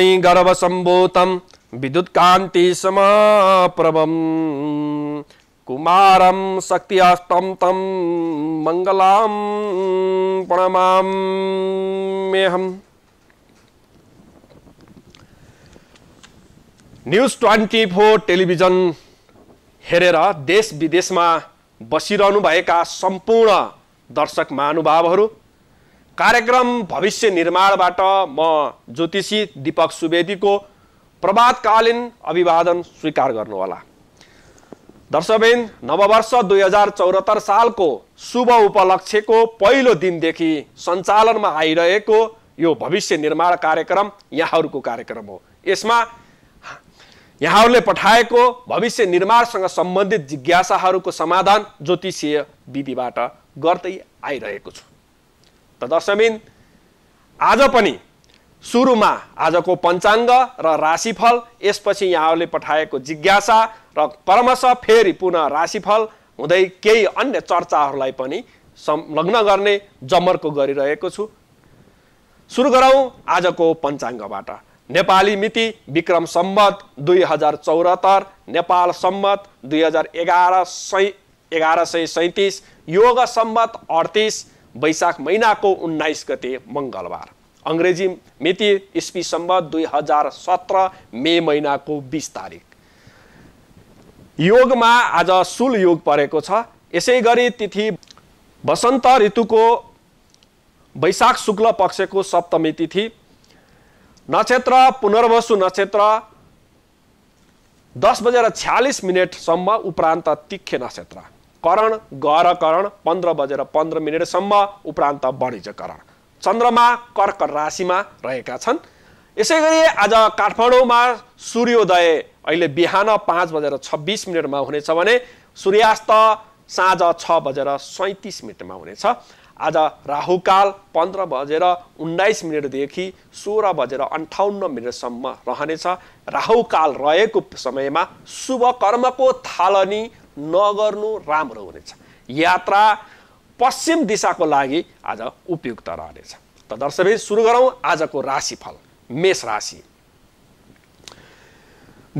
वाणी गर्भसम्भूतम विद्युत कान्ति समाप्रभम कुमारम शक्ति अष्टम तम मङ्गलाम प्रणमामेहम न्युज ट्वेन्टी फोर टेलिभिजन हेरेर देश विदेशमा बसिरहनुभएका सम्पूर्ण दर्शक महानुभावहरू कार्यक्रम भविष्य निर्माणबाट म ज्योतिषी दीपक सुवेदीको प्रभातकालीन अभिवादन स्वीकार गर्नुहोला दर्शकबिन नववर्ष दुई हजार चौहत्तर सालको शुभ उपलक्ष्यको पहिलो दिनदेखि सञ्चालनमा आइरहेको यो भविष्य निर्माण कार्यक्रम यहाँहरूको कार्यक्रम हो यसमा यहाँहरूले पठाएको भविष्य निर्माणसँग सम्बन्धित जिज्ञासाहरूको समाधान ज्योतिषीय विधिबाट गर्दै आइरहेको छु त दर्शबिन आज पनि सुरुमा आजको पञ्चाङ्ग र राशिफल यसपछि यहाँहरूले पठाएको जिज्ञासा र परमश फेरि पुनः राशिफल हुँदै केही अन्य चर्चाहरूलाई पनि संलग्न गर्ने जमर्को गरिरहेको छु सुरु गरौँ आजको पञ्चाङ्गबाट नेपाली मिति विक्रम सम्बत दुई हजार चौरात्तर नेपाल सम्बत दुई हजार एघार सय एघार सय सैँतिस योग सम्बत अडतिस वैशाख महिनाको उन्नाइस गते मङ्गलबार अङ्ग्रेजी मिति इस्वी दुई हजार सत्र मे महिनाको बिस तारिक योगमा आज सुल योग परेको छ यसै गरी तिथि वसन्त ऋतुको वैशाख शुक्ल पक्षको सप्तमी तिथि नक्षत्र पुनर्वसु नक्षत्र दस बजेर छ्यालिस मिनटसम्म उपरान्त तिखे नक्षत्र करण गर करण पन्ध्र बजेर पन्ध्र मिनटसम्म उपरान्त वाणिज्यकरण चन्द्रमा कर्क राशिमा रहेका छन् यसै गरी आज काठमाडौँमा सूर्योदय अहिले बिहान पाँच बजेर छब्बिस मिनटमा हुनेछ भने सूर्यास्त साँझ छ बजेर सैँतिस मिनटमा हुनेछ आज राहुकाल पन्ध्र बजेर उन्नाइस मिनटदेखि सोह्र बजेर अन्ठाउन्न मिनटसम्म रहनेछ राहुकाल रहेको समयमा शुभ कर्मको थालनी नगर्नु राम्रो हुनेछ यात्रा पश्चिम दिशाको लागि आज उपयुक्त रहनेछ त दर्शक सुरु गरौँ आजको राशिफल मेष राशि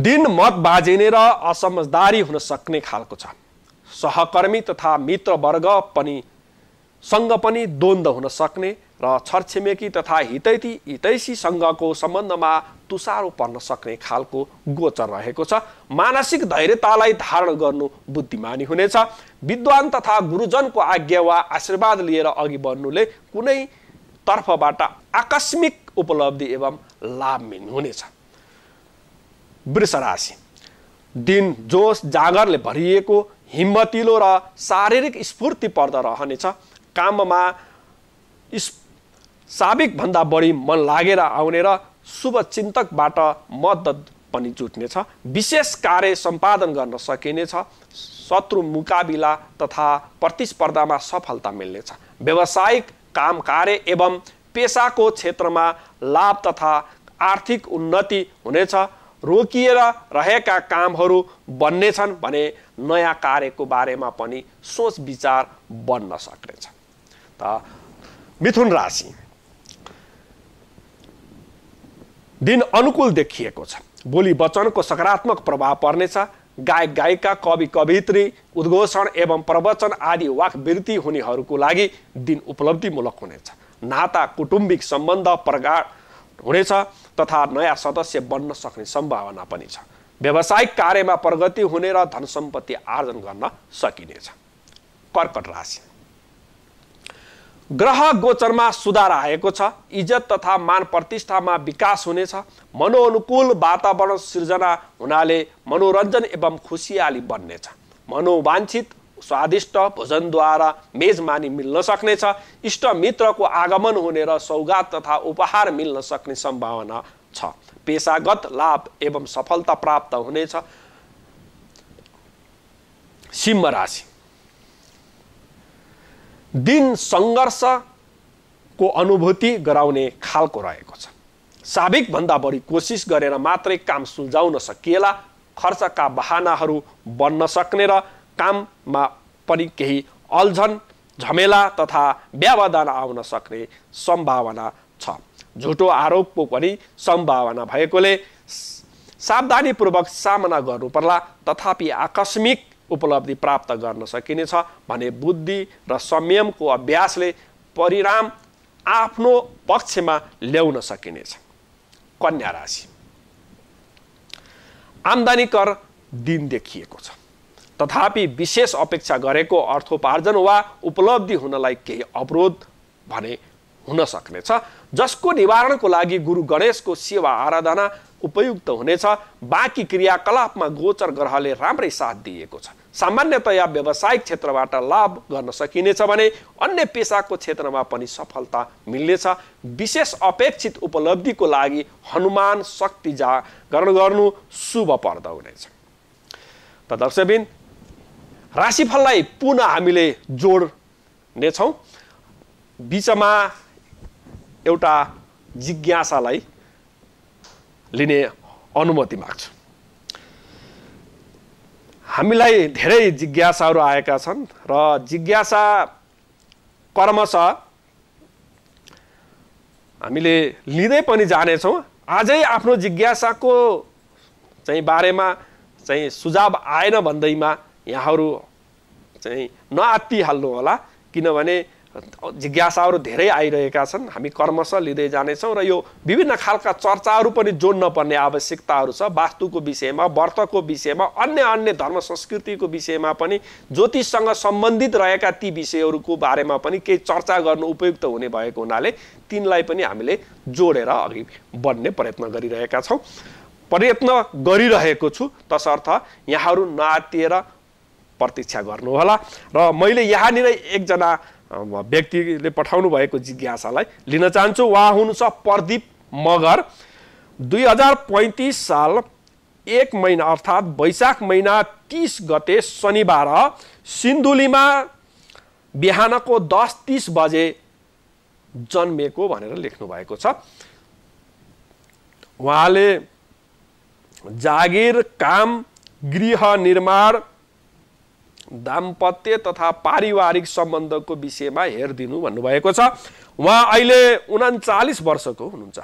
दिन मत बाजिने र असमझदारी हुन सक्ने खालको छ सहकर्मी तथा मित्रवर्ग पनि सँग पनि द्वन्द्व हुन सक्ने र छरछिमेकी तथा हितैती हितैसीसँगको सम्बन्धमा तुसारो पर्न सक्ने खालको गोचर रहेको छ मानसिक धैर्यतालाई धारण गर्नु बुद्धिमानी हुनेछ विद्वान तथा गुरुजनको आज्ञा वा आशीर्वाद लिएर अघि बढ्नुले कुनै तर्फबाट आकस्मिक उपलब्धि एवं लाभ हुनेछ वृष राशि दिन जोस जागरले भरिएको हिम्मतिलो र शारीरिक स्फूर्ति पर्द रहनेछ काममा साबिकभन्दा बढी मन लागेर आउने र शुभचिन्तकबाट मद्दत पनि जुट्नेछ विशेष कार्य सम्पादन गर्न सकिनेछ शत्रु मुकाबिला तथा प्रतिस्पर्धामा सफलता मिल्नेछ व्यावसायिक काम कार्य एवं पेसाको क्षेत्रमा लाभ तथा आर्थिक उन्नति हुनेछ रोकिएर रहेका कामहरू बन्नेछन् भने नयाँ कार्यको बारेमा पनि सोच विचार बन्न सक्नेछ त मिथुन राशि दिन अनुकूल देखिएको छ बोली वचनको सकारात्मक प्रभाव पर्नेछ गायक गायिका कवि कवित्री उद्घोषण एवं प्रवचन आदि वाकवृत्ति हुनेहरूको लागि दिन उपलब्धिमूलक हुनेछ नाता कुटुम्बिक सम्बन्ध प्रगाढ हुनेछ तथा नयाँ सदस्य बन्न सक्ने सम्भावना पनि छ व्यावसायिक कार्यमा प्रगति हुने र धन सम्पत्ति आर्जन गर्न सकिनेछ कर्कट राशि ग्रह गोचरमा सुधार आएको छ इज्जत तथा मान प्रतिष्ठामा विकास हुनेछ मनोअनुकूल वातावरण सृजना हुनाले मनोरञ्जन एवं खुसियाली बन्नेछ मनोवाञ्छित स्वादिष्ट भोजनद्वारा मेजमानी मिल्न सक्नेछ इष्टमित्रको आगमन हुने र सौगात तथा उपहार मिल्न सक्ने सम्भावना छ पेसागत लाभ एवं सफलता प्राप्त हुनेछ सिंह राशि दिन सङ्घर्षको अनुभूति गराउने खालको रहेको छ साविकभन्दा बढी कोसिस गरेर मात्रै काम सुल्झाउन सकिएला खर्चका बहानाहरू बन्न सक्ने र काममा पनि केही अल्झन झमेला तथा व्यवधान आउन सक्ने सम्भावना छ झुटो आरोपको पनि सम्भावना भएकोले सावधानीपूर्वक सामना गर्नुपर्ला तथापि आकस्मिक उपलब्धि प्राप्त गर्न सकिनेछ भने बुद्धि र संयमको अभ्यासले परिणाम आफ्नो पक्षमा ल्याउन सकिनेछ कन्या राशि आम्दानी कर दिन देखिएको छ तथापि विशेष अपेक्षा गरेको अर्थोपार्जन वा उपलब्धि हुनलाई केही अवरोध भने हुन सक्नेछ जसको निवारणको लागि गुरु गणेशको सेवा आराधना उपयुक्त हुनेछ बाँकी क्रियाकलापमा गोचर ग्रहले राम्रै साथ दिएको छ सामान्यतया व्यवसायिक क्षेत्रबाट लाभ गर्न सकिनेछ भने अन्य पेसाको क्षेत्रमा पनि सफलता मिल्नेछ विशेष अपेक्षित उपलब्धिको लागि हनुमान शक्ति जागरण गर्नु शुभ पर्द हुनेछ त दर्शकबिन राशिफललाई पुनः हामीले जोड्नेछौँ बिचमा एउटा जिज्ञासालाई लिने अनुमति माग्छु हामीलाई धेरै जिज्ञासाहरू आएका छन् र जिज्ञासा क्रमशः हामीले लिँदै पनि जानेछौँ आजै आफ्नो जिज्ञासाको चाहिँ बारेमा चाहिँ सुझाव आएन भन्दैमा यहाँहरू चाहिँ नआत्तिहाल्नुहोला किनभने जिज्ञासाहरू धेरै आइरहेका छन् हामी कर्मश लिँदै जानेछौँ र यो विभिन्न खालका चर्चाहरू पनि जोड्न पर्ने आवश्यकताहरू छ वास्तुको विषयमा व्रतको विषयमा अन्य अन्य धर्म संस्कृतिको विषयमा पनि ज्योतिषसँग सम्बन्धित रहेका ती विषयहरूको बारेमा पनि केही चर्चा गर्नु उपयुक्त हुने भएको हुनाले तिनलाई पनि हामीले जोडेर अघि बढ्ने प्रयत्न गरिरहेका छौँ प्रयत्न गरिरहेको छु तसर्थ यहाँहरू नआतिएर प्रतीक्षा गर्नुहोला र मैले यहाँनिर एकजना व्यक्तिले पठाउनु भएको जिज्ञासालाई लिन चाहन्छु उहाँ हुनुहुन्छ प्रदीप मगर दुई हजार पैँतिस साल एक महिना अर्थात् वैशाख महिना तिस गते शनिबार सिन्धुलीमा बिहानको दस तिस बजे जन्मेको भनेर लेख्नु भएको छ उहाँले जागिर काम गृह निर्माण दाम्पत्य तथा पारिवारिक सम्बन्धको विषयमा हेरिदिनु भन्नुभएको छ उहाँ अहिले उनाचालिस वर्षको हुनुहुन्छ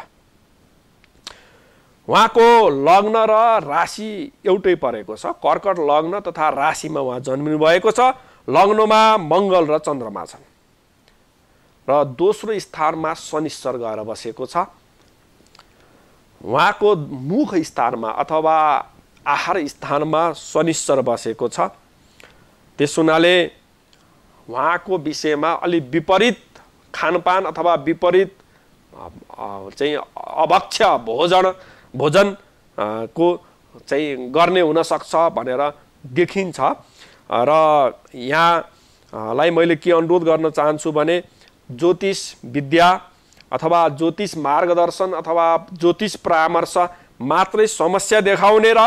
उहाँको लग्न र राशि एउटै परेको छ कर्कट लग्न तथा राशिमा उहाँ जन्मिनु भएको छ लग्नमा मङ्गल र चन्द्रमा छन् र दोस्रो स्थानमा शनिश्वर गएर बसेको छ उहाँको मुख स्थानमा अथवा आहार स्थानमा शनिश्वर बसेको छ त्यस हुनाले उहाँको विषयमा अलि विपरीत खानपान अथवा विपरीत चाहिँ अभक्ष भोजन भोजन को चाहिँ गर्ने हुनसक्छ भनेर देखिन्छ र यहाँलाई मैले के अनुरोध गर्न चाहन्छु भने ज्योतिष विद्या अथवा ज्योतिष मार्गदर्शन अथवा ज्योतिष परामर्श मात्रै समस्या देखाउने र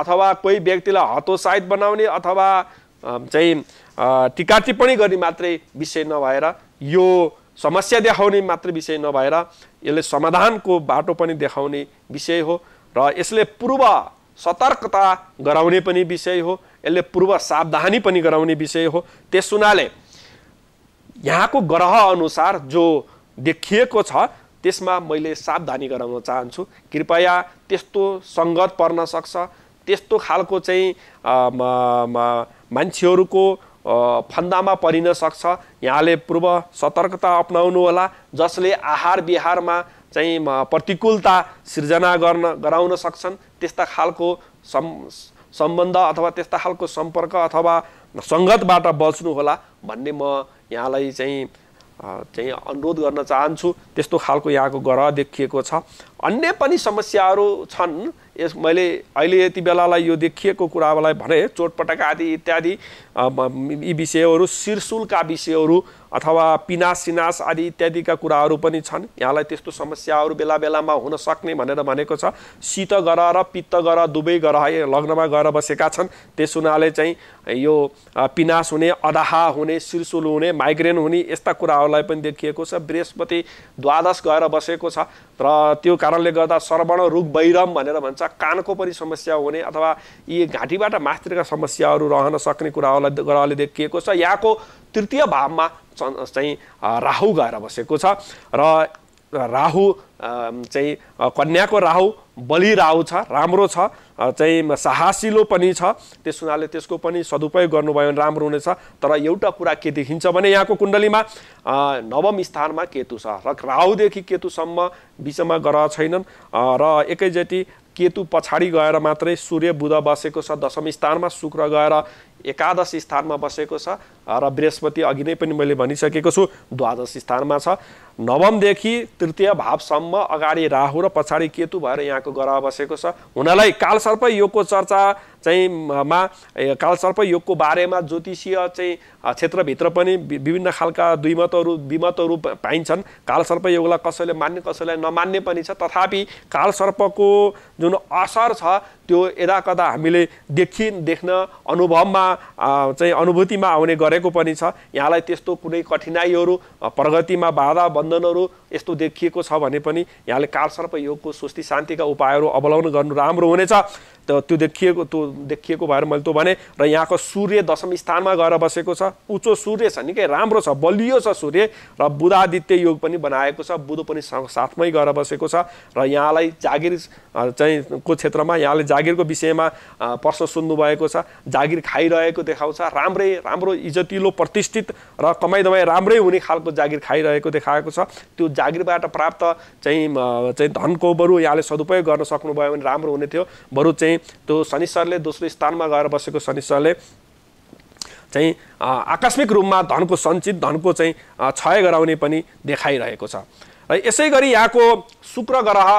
अथवा कोही व्यक्तिलाई हतोत्साहित बनाउने अथवा चाहिँ टिका टिप्पणी गर्ने मात्रै विषय नभएर यो समस्या देखाउने मात्रै विषय नभएर यसले समाधानको बाटो पनि देखाउने विषय हो र यसले पूर्व सतर्कता गराउने पनि विषय हो यसले पूर्व सावधानी पनि गराउने विषय हो त्यस हुनाले यहाँको ग्रह अनुसार जो देखिएको छ त्यसमा मैले सावधानी गराउन चाहन्छु कृपया त्यस्तो सङ्गत पर्न सक्छ त्यस्तो खालको चाहिँ मान्छेहरूको फन्दामा परिन सक्छ यहाँले पूर्व सतर्कता होला जसले आहार विहारमा चाहिँ प्रतिकूलता सिर्जना गर्न गराउन सक्छन् त्यस्ता खालको सम् सम्बन्ध अथवा त्यस्ता खालको सम्पर्क अथवा सङ्गतबाट होला भन्ने म यहाँलाई चाहिँ चाहिँ अनुरोध गर्न चाहन्छु त्यस्तो खालको यहाँको ग्रह देखिएको छ अन्य पनि समस्याहरू छन् यस मैले अहिले यति बेलालाई यो देखिएको कुरालाई भने चोटपटक आदि इत्यादि यी विषयहरू शिरशुलका विषयहरू अथवा पिनास सिनास आदि इत्यादिका कुराहरू पनि छन् यहाँलाई त्यस्तो समस्याहरू बेला बेलामा हुन सक्ने भनेर भनेको छ शीत ग्रह र पित्त गर दुवै ग्रह लग्नमा गएर बसेका छन् त्यस हुनाले चाहिँ यो पिनास हुने अदाहा हुने सिरसुल हुने माइग्रेन हुने यस्ता कुराहरूलाई पनि देखिएको छ बृहस्पति द्वादश गएर बसेको छ र त्यो कारणले गर्दा श्रवण रुख बैरम भनेर भन्छ कानको पनि समस्या हुने अथवा यी घाँटीबाट मास्तिका समस्याहरू रहन सक्ने कुराहरूलाई ग्रहले देखिएको छ यहाँको तृतीय भावमा चाहिँ राहु गएर बसेको छ र राहु चाहिँ कन्याको राहु बलि राहु छ राम्रो छ चाहिँ साहसिलो पनि छ त्यस हुनाले त्यसको पनि सदुपयोग गर्नुभयो भने राम्रो हुनेछ तर एउटा कुरा के देखिन्छ भने यहाँको कुण्डलीमा नवम स्थानमा केतु छ र राहुदेखि केतुसम्म बिचमा ग्रह छैनन् र एकैचोटि केतु पछाडि गएर मात्रै सूर्य बुध बसेको छ दशम स्थानमा शुक्र गएर एकादश स्थानमा बसेको छ र बृहस्पति अघि नै पनि मैले भनिसकेको छु द्वादश स्थानमा छ नवमदेखि तृतीय भावसम्म अगाडि राहु र पछाडि केतु भएर यहाँको ग्रह बसेको छ हुनलाई कालसर्प योगको चर्चा चाहिँ मा कालसर्प योगको बारेमा ज्योतिषीय चाहिँ क्षेत्रभित्र पनि विभिन्न खालका दुईमतहरू विमतहरू पाइन्छन् कालसर्प योगलाई कसैले मान्ने कसैलाई नमान्ने पनि छ तथापि कालसर्पको जुन असर छ त्यो यदाकदा हामीले देखि देख्न अनुभवमा चाहिँ अनुभूतिमा आउने गरे गरेको पनि छ यहाँलाई त्यस्तो कुनै कठिनाइहरू प्रगतिमा बाधा बन्धनहरू यस्तो देखिएको छ भने पनि यहाँले कालसर्प योगको स्वस्ति शान्तिका उपायहरू अवलम्बन गर्नु राम्रो हुनेछ त त्यो देखिएको त्यो देखिएको भएर मैले त्यो भने र यहाँको सूर्य दशम स्थानमा गएर बसेको छ उच्चो सूर्य छ निकै राम्रो छ बलियो छ सूर्य र बुधादित्य योग पनि बनाएको छ बुध पनि साथमै गएर बसेको छ र यहाँलाई जागिर चाहिँ को क्षेत्रमा यहाँले जागिरको विषयमा प्रश्न सुन्नुभएको छ जागिर खाइरहेको देखाउँछ राम्रै राम्रो इज्जतिलो प्रतिष्ठित र कमाइ दबाई राम्रै हुने खालको जागिर खाइरहेको देखाएको छ त्यो जागिरबाट प्राप्त चाहिँ चाहिँ धनको बरु यहाँले सदुपयोग गर्न सक्नुभयो भने राम्रो हुने थियो बरु चाहिँ त्यो शनिश्वरले दोस्रो स्थानमा गएर बसेको शनिश्वरले चाहिँ आकस्मिक रूपमा धनको सञ्चित धनको चाहिँ क्षय गराउने पनि देखाइरहेको छ र यसै गरी यहाँको शुक्र ग्रह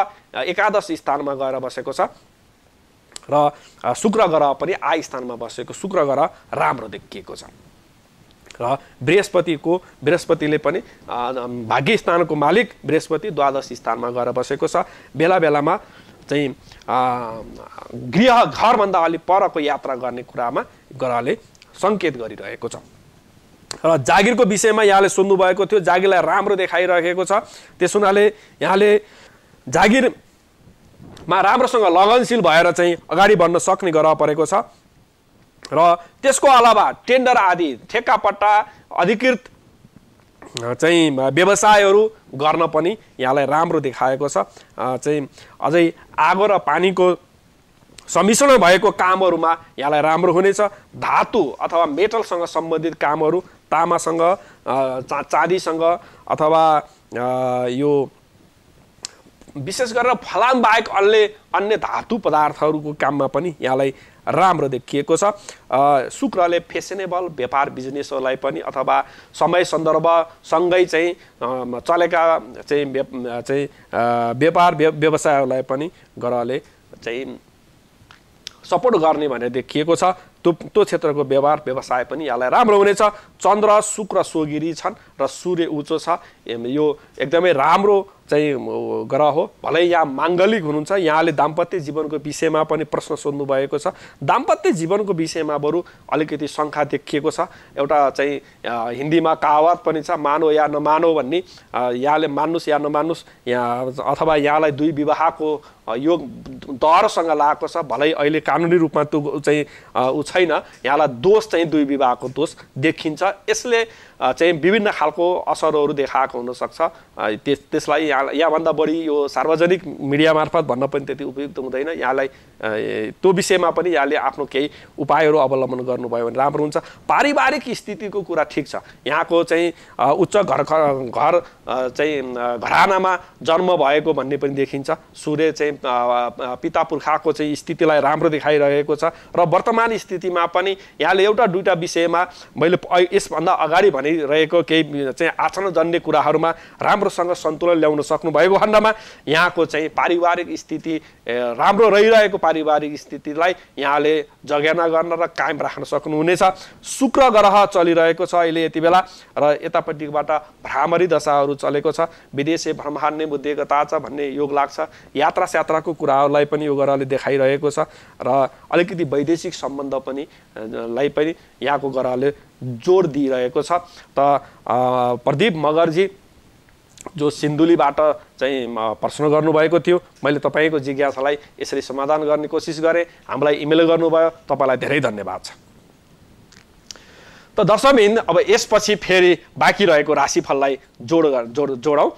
एकादश स्थानमा गएर बसेको छ र शुक्र ग्रह पनि आ स्थानमा बसेको शुक्र ग्रह राम्रो देखिएको छ र बृहस्पतिको बृहस्पतिले पनि भाग्य स्थानको मालिक बृहस्पति द्वादश स्थानमा गएर बसेको छ बेला बेलामा चाहिँ गृह घरभन्दा अलि परको यात्रा गर्ने कुरामा ग्रहले सङ्केत गरिरहेको छ र जागिरको विषयमा यहाँले सुन्नुभएको थियो जागिरलाई राम्रो देखाइरहेको छ त्यस हुनाले यहाँले जागिरमा राम्रोसँग लगनशील भएर चाहिँ अगाडि बढ्न सक्ने ग्रह परेको छ र त्यसको अलावा टेन्डर आदि ठेक्कापट्टा अधिकृत चाहिँ व्यवसायहरू गर्न पनि यहाँलाई राम्रो देखाएको छ चाहिँ अझै आगो र पानीको सम्मिश्रण भएको कामहरूमा यहाँलाई राम्रो हुनेछ धातु अथवा मेटलसँग सम्बन्धित कामहरू तामासँग चा चाँदीसँग अथवा यो विशेष गरेर फलाम बाहेक अन्य अन्य धातु पदार्थहरूको काममा पनि यहाँलाई राम्रो देखिएको छ शुक्रले फेसनेबल व्यापार बिजनेसहरूलाई पनि अथवा समय सन्दर्भसँगै चाहिँ चलेका चाहिँ चाहिँ व्यापार व्यवसायहरूलाई पनि ग्रहले चाहिँ सपोर्ट गर्ने भनेर देखिएको छ त्यो त्यो क्षेत्रको व्यवहार व्यवसाय पनि यसलाई राम्रो हुनेछ चन्द्र शुक्र सोगिरी छन् र सूर्य उचो छ यो एकदमै राम्रो चाहिँ ग्रह हो भलै यहाँ माङ्गलिक हुनुहुन्छ यहाँले दाम्पत्य जीवनको विषयमा पनि प्रश्न सोध्नु भएको छ दाम्पत्य जीवनको विषयमा बरु अलिकति शङ्खा देखिएको छ एउटा चाहिँ हिन्दीमा कावत पनि छ मानो या नमानो भन्ने यहाँले मान्नुहोस् या नमान्नुहोस् यहाँ अथवा यहाँलाई दुई विवाहको यो दरसँग लागेको छ भलै अहिले कानुनी रूपमा त्यो चाहिँ ऊ छैन यहाँलाई दोष चाहिँ दुई विवाहको दोष देखिन्छ यसले चाहिँ विभिन्न खालको असरहरू देखाएको हुनसक्छ त्यस त्यसलाई यहाँ यहाँभन्दा बढी यो सार्वजनिक मिडिया मार्फत भन्न पनि त्यति उपयुक्त हुँदैन यहाँलाई त्यो विषयमा पनि यहाँले आफ्नो केही उपायहरू अवलम्बन गर्नुभयो भने राम्रो हुन्छ पारिवारिक स्थितिको कुरा ठिक छ यहाँको चाहिँ उच्च घर घर चाहिँ घरानामा जन्म भएको भन्ने पनि देखिन्छ सूर्य चाहिँ पिता पुर्खाको चाहिँ स्थितिलाई राम्रो देखाइरहेको छ र वर्तमान स्थितिमा पनि यहाँले एउटा दुइटा विषयमा मैले यसभन्दा अगाडि भने रहेको केही चाहिँ आचरणजन्य कुराहरूमा राम्रोसँग सन्तुलन ल्याउन सक्नुभएको खण्डमा यहाँको चाहिँ पारिवारिक स्थिति राम्रो रहिरहेको पारिवारिक स्थितिलाई यहाँले जगेर्ना गर्न र कायम राख्न सक्नुहुनेछ शुक्र ग्रह चलिरहेको छ अहिले यति बेला र यतापट्टिबाट भ्रामरी दशाहरू चलेको छ विदेशी भ्रम नै बुद्धिगता छ भन्ने योग लाग्छ यात्रा स्यात्राको कुराहरूलाई पनि यो ग्रहले देखाइरहेको छ र अलिकति वैदेशिक सम्बन्ध पनि लाई पनि यहाँको ग्रहले जोड दिइरहेको छ त प्रदीप मगर्जी जो सिन्धुलीबाट चाहिँ प्रश्न गर्नुभएको थियो मैले तपाईँको जिज्ञासालाई यसरी समाधान गर्ने कोसिस गरेँ हामीलाई इमेल गर्नुभयो तपाईँलाई धेरै धन्यवाद छ त दर्शकबिन अब यसपछि फेरि बाँकी रहेको राशिफललाई जोड जोड जोडौँ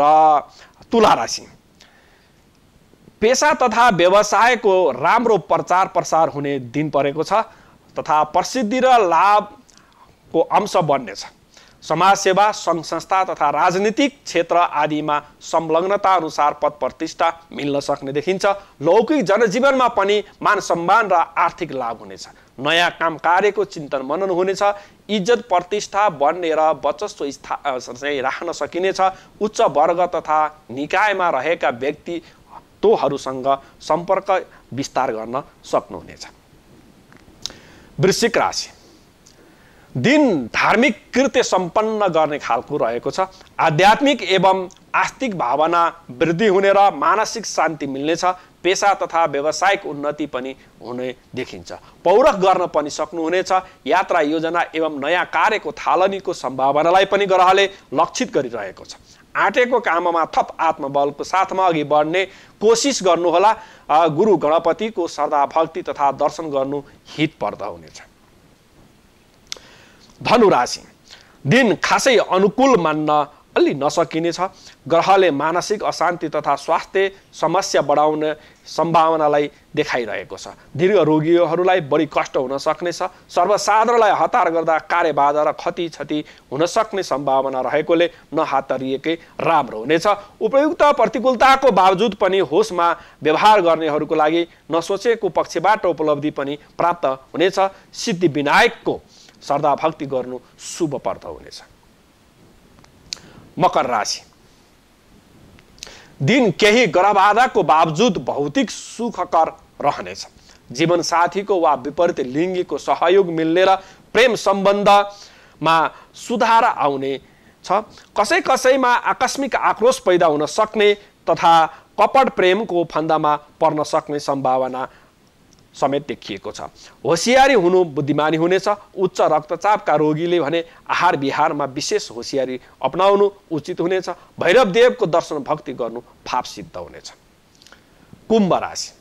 र तुला राशि पेसा तथा व्यवसायको राम्रो प्रचार प्रसार हुने दिन परेको छ तथा प्रसिद्धि र लाभ को अंश बन्नेछ समाजसेवा सङ्घ संस्था तथा राजनीतिक क्षेत्र आदिमा संलग्नता अनुसार पद प्रतिष्ठा मिल्न सक्ने देखिन्छ लौकिक जनजीवनमा पनि मान सम्मान र आर्थिक लाभ हुनेछ नयाँ काम कार्यको चिन्तन मनन हुनेछ इज्जत प्रतिष्ठा र वचस्व स्था राख्न सकिनेछ उच्च वर्ग तथा निकायमा रहेका व्यक्तित्वहरूसँग सम्पर्क विस्तार गर्न सक्नुहुनेछ वृश्चिक राशि दिन धार्मिक कृत्य सम्पन्न गर्ने खालको रहेको छ आध्यात्मिक एवं आस्तिक भावना वृद्धि हुने र मानसिक शान्ति मिल्नेछ पेसा तथा व्यवसायिक उन्नति पनि हुने देखिन्छ पौरख गर्न पनि सक्नुहुनेछ यात्रा योजना एवं नयाँ कार्यको थालनीको सम्भावनालाई पनि ग्रहले लक्षित गरिरहेको छ आँटेको काममा थप आत्मबलको साथमा अघि बढ्ने कोसिस गर्नुहोला गुरु गणपतिको श्रद्धा भक्ति तथा दर्शन गर्नु हित पर्दा हुनेछ धनुराशि दिन खासै अनुकूल मान्न अलि नसकिनेछ ग्रहले मानसिक अशान्ति तथा स्वास्थ्य समस्या बढाउने सम्भावनालाई देखाइरहेको छ दीर्घ रोगीहरूलाई बढी कष्ट हुन सक्नेछ सर्वसाधारणलाई हतार गर्दा कार्यबाधा र क्षति क्षति हुन सक्ने सम्भावना रहेकोले नहातरिएकै राम्रो हुनेछ उपयुक्त प्रतिकूलताको बावजुद पनि होसमा व्यवहार गर्नेहरूको लागि नसोचेको पक्षबाट उपलब्धि पनि प्राप्त हुनेछ विनायकको श्रद्धाभक्ति गर्नु शुभ पर्द हुनेछ मकर राशि दिन केही ग्रहबाधाको बावजुद भौतिक सुखकर रहनेछ साथीको वा विपरीत लिङ्गीको सहयोग मिल्ने र प्रेम सम्बन्धमा सुधार आउने छ कसै कसैमा आकस्मिक आक्रोश पैदा हुन सक्ने तथा कपट प्रेमको फन्दामा पर्न सक्ने सम्भावना समेत देखिएको छ होसियारी हुनु बुद्धिमानी हुनेछ उच्च रक्तचापका रोगीले भने आहार विहारमा विशेष होसियारी अप्नाउनु उचित हुनेछ भैरवदेवको दर्शन भक्ति गर्नु फाप सिद्ध हुनेछ कुम्भ राशि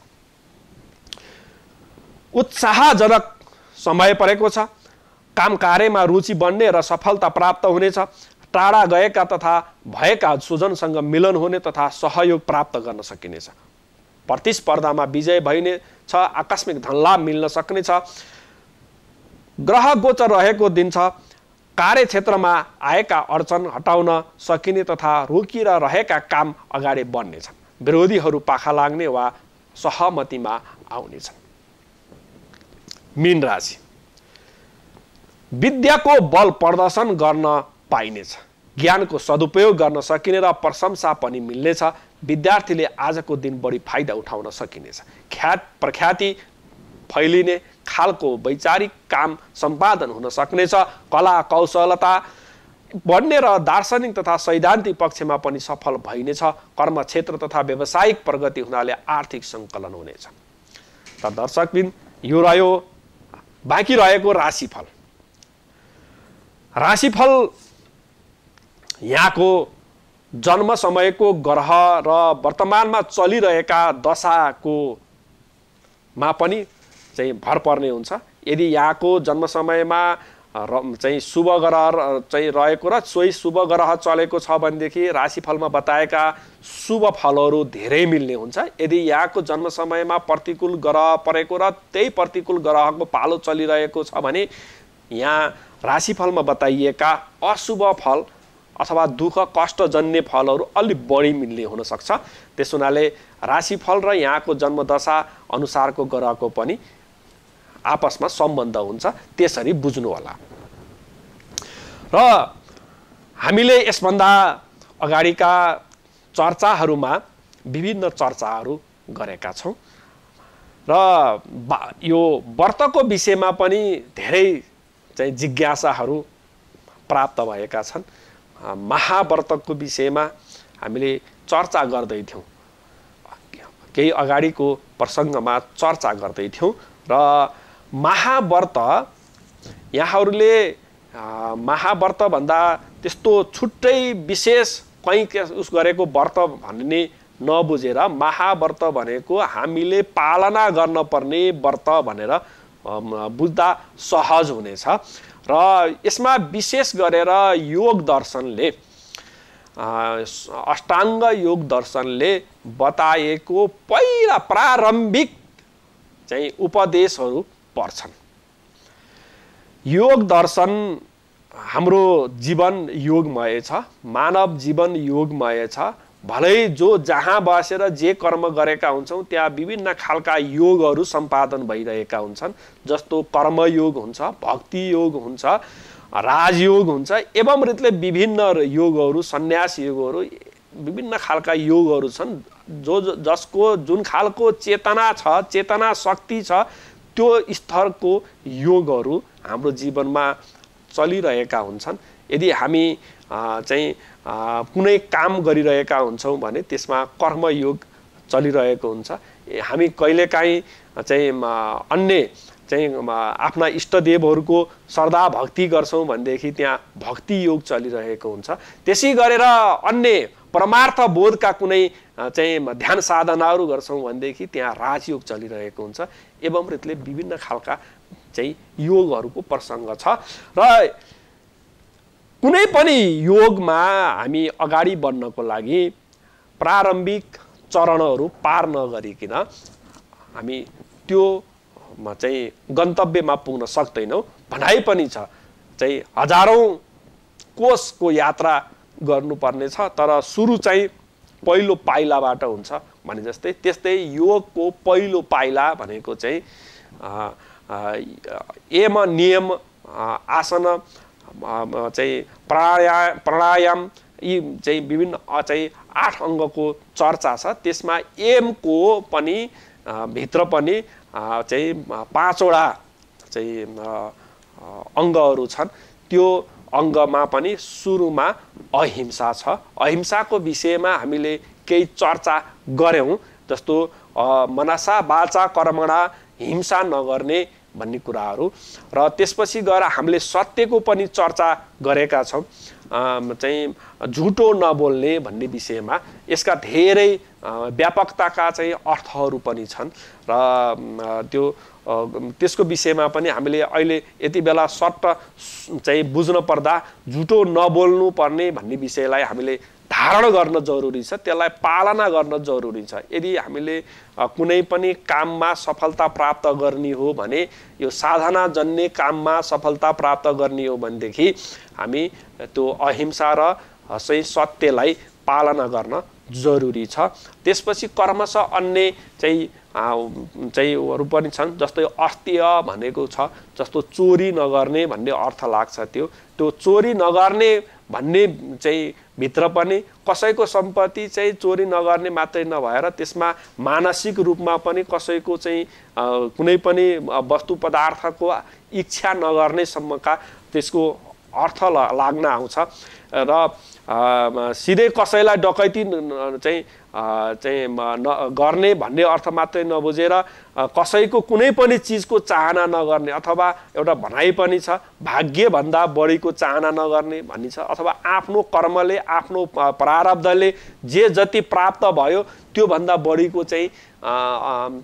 उत्साहजनक समय परेको छ काम कार्यमा रुचि बन्ने र सफलता प्राप्त हुनेछ टाढा गएका तथा भएका सुजनसँग मिलन हुने तथा सहयोग प्राप्त गर्न सकिनेछ प्रतिस्पर्धामा विजय भइने छ आकस्मिक धनलाभ मिल्न सक्ने छ ग्रह गोचर रहेको दिन छ कार्यक्षेत्रमा आएका अडचन हटाउन सकिने तथा रोकिएर रहेका काम अगाडि बढ्नेछन् विरोधीहरू पाखा लाग्ने वा सहमतिमा आउनेछन् मीन राशि विद्याको बल प्रदर्शन गर्न पाइनेछ ज्ञानको सदुपयोग गर्न सकिने र प्रशंसा पनि मिल्नेछ विद्यार्थीले आजको दिन बढी फाइदा उठाउन सकिनेछ ख्यात प्रख्याति फैलिने खालको वैचारिक काम सम्पादन हुन सक्नेछ कला कौशलता बढ्ने र दार्शनिक तथा सैद्धान्तिक पक्षमा पनि सफल भइनेछ कर्म क्षेत्र तथा व्यावसायिक प्रगति हुनाले आर्थिक सङ्कलन हुनेछ त दर्शकबिन यो रह्यो बाँकी रहेको राशिफल राशिफल यहाँको जन्म समयको ग्रह र वर्तमानमा चलिरहेका दशाकोमा पनि चाहिँ भर पर्ने हुन्छ यदि यहाँको जन्म समयमा र चाहिँ शुभ ग्रह चाहिँ रहेको र सोही शुभ ग्रह चलेको छ भनेदेखि राशिफलमा बताएका शुभ फलहरू धेरै मिल्ने हुन्छ यदि यहाँको जन्म समयमा प्रतिकूल ग्रह परेको र त्यही प्रतिकूल ग्रहको पालो चलिरहेको छ भने यहाँ राशिफलमा बताइएका अशुभ फल अथवा दुःख कष्ट जन्य फलहरू अलि बढी मिल्ने हुनसक्छ त्यस हुनाले राशिफल र यहाँको जन्मदशा अनुसारको ग्रहको पनि आपसमा सम्बन्ध हुन्छ त्यसरी बुझ्नुहोला र हामीले यसभन्दा अगाडिका चर्चाहरूमा विभिन्न चर्चाहरू गरेका छौँ र यो व्रतको विषयमा पनि धेरै चाहिँ जिज्ञासाहरू प्राप्त भएका छन् महाव्रतको विषयमा हामीले चर्चा गर्दैथ्यौँ केही अगाडिको प्रसङ्गमा चर्चा गर्दैथ्यौँ र महाव्रत यहाँहरूले महाव्रतभन्दा त्यस्तो छुट्टै विशेष कहीँ उस गरेको व्रत भन्ने नबुझेर महाव्रत भनेको हामीले पालना गर्नपर्ने व्रत भनेर बुझ्दा सहज हुनेछ र यसमा विशेष गरेर योग दर्शनले अष्टाङ्ग योग दर्शनले बताएको पहिला प्रारम्भिक चाहिँ उपदेशहरू पर्छन् योग दर्शन हाम्रो जीवन योगमय छ मानव जीवन योगमय छ भलै जो जहाँ बसेर जे कर्म गरेका हुन्छौँ त्यहाँ विभिन्न खालका योगहरू सम्पादन भइरहेका हुन्छन् जस्तो कर्मयोग हुन्छ भक्ति योग हुन्छ राजयोग हुन्छ एवं रीतले विभिन्न योगहरू सन्यास योगहरू विभिन्न खालका योगहरू छन् जो जसको जुन खालको चेतना छ चेतना शक्ति छ त्यो स्तरको योगहरू हाम्रो जीवनमा चलिरहेका हुन्छन् यदि हामी चाहिँ कुनै काम गरिरहेका हुन्छौँ भने त्यसमा कर्मयोग चलिरहेको हुन्छ हामी कहिलेकाहीँ चाहिँ अन्य चाहिँ आफ्ना इष्टदेवहरूको श्रद्धा भक्ति गर्छौँ भनेदेखि त्यहाँ भक्ति योग चलिरहेको हुन्छ त्यसै गरेर अन्य परमार्थ बोधका कुनै चाहिँ ध्यान साधनाहरू गर्छौँ भनेदेखि त्यहाँ राजयोग चलिरहेको हुन्छ एवं रीतिले विभिन्न खालका चाहिँ योगहरूको प्रसङ्ग छ र कुनै पनि योगमा हामी अगाडि बढ्नको लागि प्रारम्भिक चरणहरू पार नगरिकन हामी त्यो चाहिँ गन्तव्यमा पुग्न सक्दैनौँ भनाइ पनि छ चाहिँ हजारौँ कोषको यात्रा गर्नुपर्ने छ तर सुरु चाहिँ पहिलो पाइलाबाट हुन्छ भने जस्तै त्यस्तै योगको पहिलो पाइला भनेको चाहिँ एम नियम आसन चाहिँ प्राणाया प्राणायाम यी चाहिँ विभिन्न चाहिँ आठ अङ्गको चर्चा छ त्यसमा एमको पनि भित्र पनि चाहिँ पाँचवटा चाहिँ अङ्गहरू छन् त्यो अङ्गमा पनि सुरुमा अहिंसा छ अहिंसाको विषयमा हामीले केही चर्चा गऱ्यौँ जस्तो मनसा बाचा कर्मणा हिंसा नगर्ने भन्ने कुराहरू र त्यसपछि गएर हामीले सत्यको पनि चर्चा गरेका छौँ चाहिँ झुटो नबोल्ने भन्ने विषयमा यसका धेरै व्यापकताका चाहिँ अर्थहरू पनि छन् र त्यो त्यसको विषयमा पनि हामीले अहिले यति बेला सट्ट चाहिँ बुझ्न पर्दा झुटो नबोल्नु पर्ने भन्ने विषयलाई हामीले धारण गर्न जरुरी छ त्यसलाई पालना गर्न जरुरी छ यदि हामीले कुनै पनि काममा सफलता प्राप्त गर्ने हो भने यो साधना जन्ने काममा सफलता प्राप्त गर्ने हो भनेदेखि हामी त्यो अहिंसा र चाहिँ सत्यलाई पालना गर्न जरुरी छ त्यसपछि कर्मश अन्य चाहिँ चाहिँ पनि छन् जस्तै अस्तिय भनेको छ जस्तो चोरी नगर्ने भन्ने अर्थ लाग्छ त्यो त्यो चोरी नगर्ने भन्ने चाहिँ भित्र पनि कसैको सम्पत्ति चाहिँ चोरी नगर्ने मात्रै नभएर त्यसमा मानसिक रूपमा पनि कसैको चाहिँ कुनै पनि वस्तु पदार्थको इच्छा नगर्नेसम्मका त्यसको अर्थ लाग्न आउँछ र सिधै कसैलाई डकैती चाहिँ चाहिँ न गर्ने भन्ने अर्थ मात्रै नबुझेर कसैको कुनै पनि चिजको चाहना नगर्ने अथवा एउटा भनाइ पनि छ भाग्यभन्दा बढीको चाहना नगर्ने भन्ने छ अथवा आफ्नो कर्मले आफ्नो प्रारब्धले जे जति प्राप्त भयो त्योभन्दा बढीको चाहिँ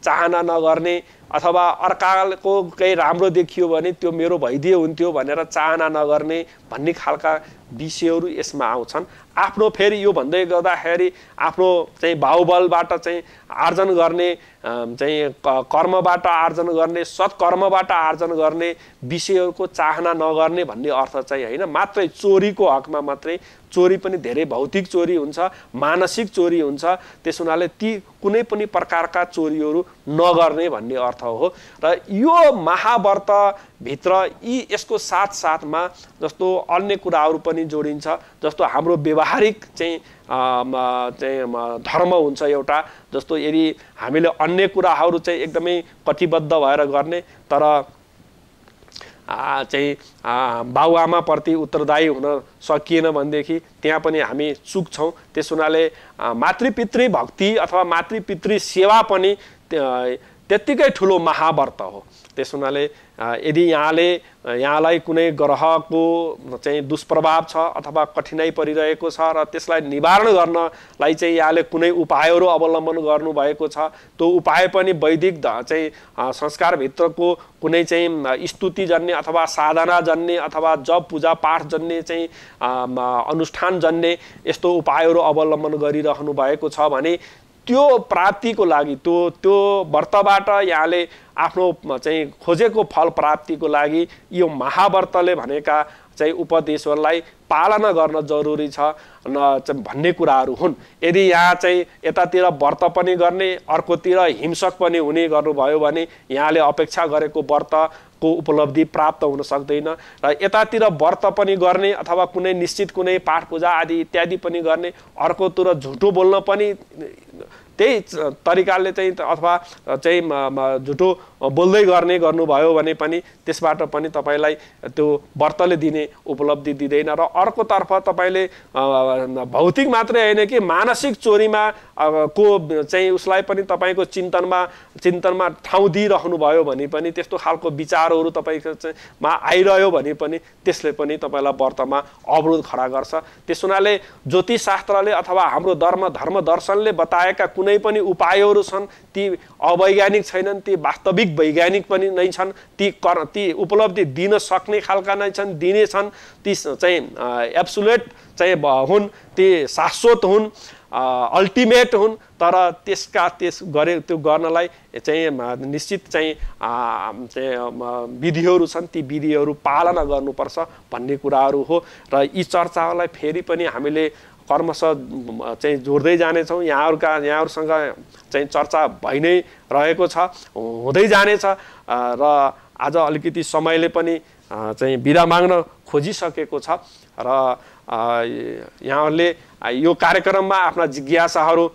चाहना नगर्ने अथवा अर्काको केही राम्रो देखियो भने त्यो मेरो भइदिए हुन्थ्यो भनेर चाहना नगर्ने भन्ने खालका विषयहरू यसमा आउँछन् आफ्नो फेरि यो भन्दै गर्दाखेरि आफ्नो चाहिँ बाहुबलबाट चाहिँ आर्जन गर्ने चाहिँ कर्मबाट आर्जन गर्ने सत्कर्मबाट आर्जन गर्ने विषयहरूको चाहना नगर्ने भन्ने अर्थ चाहिँ होइन मात्रै चोरीको हकमा मात्रै चोरी पनि धेरै भौतिक चोरी हुन्छ मानसिक चोरी हुन्छ त्यस हुनाले ती कुनै पनि प्रकारका चोरीहरू नगर्ने भन्ने अर्थ हो र यो महाव्रतभित्र यी यसको साथसाथमा जस्तो अन्य कुराहरू पनि जोडिन्छ जस्तो हाम्रो व्यवहारिक चाहिँ चाहिँ धर्म हुन्छ एउटा जस्तो यदि हामीले अन्य कुराहरू चाहिँ एकदमै कटिबद्ध भएर गर्ने तर चाहिँ बाबुआमाप्रति उत्तरदायी हुन सकिएन भनेदेखि त्यहाँ पनि हामी चुक छौँ त्यस हुनाले मातृपितृ भक्ति अथवा मातृपितृ सेवा पनि त्यत्तिकै ठुलो महाव्रत हो त्यस हुनाले यदि यहाँले यहाँलाई कुनै ग्रहको चाहिँ दुष्प्रभाव छ अथवा कठिनाइ परिरहेको छ र त्यसलाई निवारण गर्नलाई चाहिँ यहाँले कुनै उपायहरू अवलम्बन गर्नुभएको छ त्यो उपाय पनि वैदिक चाहिँ संस्कारभित्रको कुनै चाहिँ स्तुति जन्ने अथवा साधना जन्ने अथवा जप पूजा पाठ जन्ने चाहिँ अनुष्ठान जन्ने यस्तो उपायहरू अवलम्बन गरिरहनु भएको छ भने त्यो प्राप्तिको लागि त्यो त्यो व्रतबाट यहाँले आफ्नो चाहिँ खोजेको फल प्राप्तिको लागि यो महाव्रतले भनेका चाहिँ उपदेशहरूलाई पालना गर्न जरुरी छ न भन्ने कुराहरू हुन् यदि यहाँ चाहिँ यतातिर व्रत पनि गर्ने अर्कोतिर हिंसक पनि हुने गर्नुभयो भने यहाँले अपेक्षा गरेको व्रत को उपलब्धि प्राप्त हुन सक्दैन र यतातिर व्रत पनि गर्ने अथवा कुनै निश्चित कुनै पाठ पूजा आदि इत्यादि पनि गर्ने अर्कोतिर झुटो बोल्न पनि त्यही तरिकाले चाहिँ अथवा चाहिँ झुटो बोल्दै गर्ने गर्नुभयो भने पनि त्यसबाट पनि तपाईँलाई त्यो व्रतले दिने उपलब्धि दिँदैन र अर्कोतर्फ तपाईँले भौतिक मात्रै होइन कि मानसिक चोरीमा को चाहिँ उसलाई पनि तपाईँको चिन्तनमा चिन्तनमा ठाउँ दिइरहनुभयो भने पनि त्यस्तो खालको विचारहरू तपाईँको मा आइरह्यो भने पनि त्यसले पनि तपाईँलाई व्रतमा अवरोध खडा गर्छ त्यस हुनाले ज्योतिषशास्त्रले अथवा हाम्रो धर्म धर्म दर्शनले बताएका कुनै कुनै पनि उपायहरू छन् ती अवैज्ञानिक छैनन् ती वास्तविक वैज्ञानिक पनि नै छन् ती कर ती उपलब्धि दिन सक्ने खालका नै छन् दिने छन् ती चाहिँ एब्सुलेट चाहिँ हुन् ती शाश्वत हुन् अल्टिमेट हुन् तर त्यसका त्यस गरे त्यो गर्नलाई चाहिँ निश्चित चाहिँ विधिहरू छन् ती विधिहरू पालना गर्नुपर्छ भन्ने कुराहरू हो र यी चर्चालाई फेरि पनि हामीले कर्मश चाहिँ जोड्दै जानेछौँ यहाँहरूका यहाँहरूसँग चाहिँ चर्चा भइ नै रहेको छ हुँदै जानेछ र आज अलिकति समयले पनि चाहिँ बिदा माग्न खोजिसकेको छ र यहाँहरूले यो कार्यक्रममा आफ्ना जिज्ञासाहरू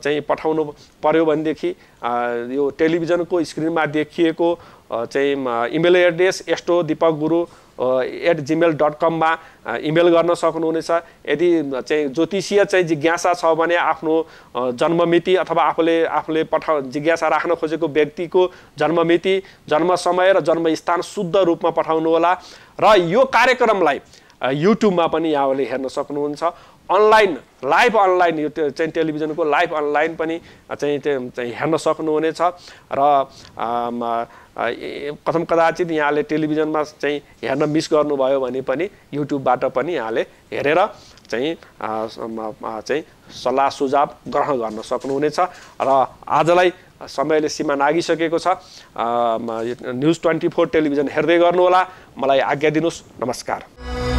चाहिँ पठाउनु पर्यो भनेदेखि यो टेलिभिजनको स्क्रिनमा देखिएको चाहिँ इमेल एड्रेस एस्टो Dipak Guru at gmail dot कममा इमेल गर्न सक्नुहुनेछ यदि चाहिँ ज्योतिषीय चाहिँ जिज्ञासा छ भने आफ्नो जन्ममिति अथवा आफूले आफूले पठा जिज्ञासा राख्न खोजेको व्यक्तिको जन्ममिति जन्म समय र जन्मस्थान शुद्ध रूपमा पठाउनुहोला र यो कार्यक्रमलाई युट्युबमा पनि यहाँले हेर्न सक्नुहुन्छ अनलाइन लाइभ अनलाइन यो चाहिँ टेलिभिजनको लाइभ अनलाइन पनि चाहिँ चाहिँ हेर्न सक्नुहुनेछ र कथम कदाचित यहाँले टेलिभिजनमा चाहिँ हेर्न मिस गर्नुभयो भने पनि युट्युबबाट पनि यहाँले हेरेर चाहिँ चाहिँ सल्लाह सुझाव ग्रहण गर्न सक्नुहुनेछ र आजलाई समयले सीमा नागिसकेको छ न्युज ट्वेन्टी फोर टेलिभिजन हेर्दै गर्नुहोला मलाई आज्ञा दिनुहोस् नमस्कार